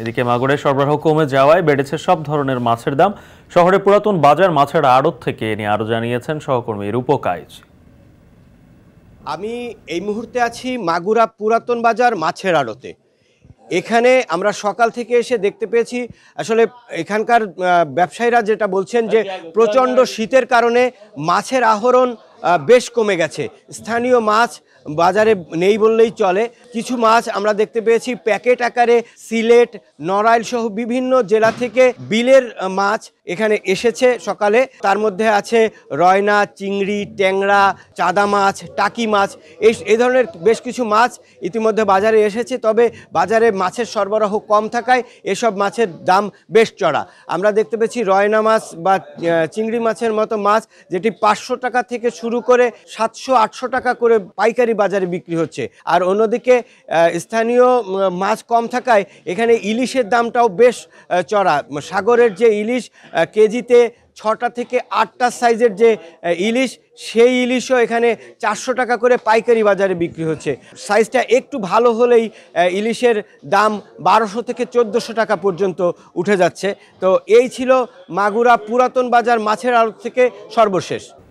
এদিকে মাগুরে সরবরাহ কমে যাওয়ায় বেড়েছে সব ধরনের মাছের দাম শহরে পুরাতন বাজার মাছের আড়ত থেকে এনে আরও জানিয়েছেন সহকর্মী রূপকাইজ আমি এই মুহূর্তে আছি মাগুরা পুরাতন বাজার মাছের আড়তে এখানে আমরা সকাল থেকে এসে দেখতে পেয়েছি আসলে এখানকার ব্যবসায়ীরা যেটা বলছেন যে হ্যাঁ, প্রচণ্ড শীতের কারণে মাছের আহরণ বেশ কমে গেছে স্থানীয় মাছ বাজারে নেই বললেই চলে কিছু মাছ আমরা দেখতে পেয়েছি প্যাকেট আকারে সিলেট নড়াইল সহ বিভিন্ন জেলা থেকে বিলের মাছ এখানে এসেছে সকালে তার মধ্যে আছে রয়না চিংড়ি ট্যাংরা চাদা মাছ টাকি মাছ এই এই ধরনের বেশ কিছু মাছ ইতিমধ্যে বাজারে এসেছে তবে বাজারে মাছের সরবরাহ কম থাকায় এসব মাছের দাম বেশ চড়া আমরা দেখতে পেয়েছি রয়না মাছ বা চিংড়ি মাছের মতো মাছ যেটি পাঁচশো টাকা থেকে শুরু করে সাতশো আটশো টাকা করে পাইকারি বাজারে বিক্রি হচ্ছে আর অন্যদিকে স্থানীয় মাছ কম থাকায় এখানে ইলিশের দামটাও বেশ চড়া সাগরের যে ইলিশ কেজিতে ছটা থেকে আটটা সাইজের যে ইলিশ সেই ইলিশও এখানে চারশো টাকা করে পাইকারি বাজারে বিক্রি হচ্ছে সাইজটা একটু ভালো হলেই ইলিশের দাম বারোশো থেকে চোদ্দোশো টাকা পর্যন্ত উঠে যাচ্ছে তো এই ছিল মাগুরা পুরাতন বাজার মাছের আড়ত থেকে সর্বশেষ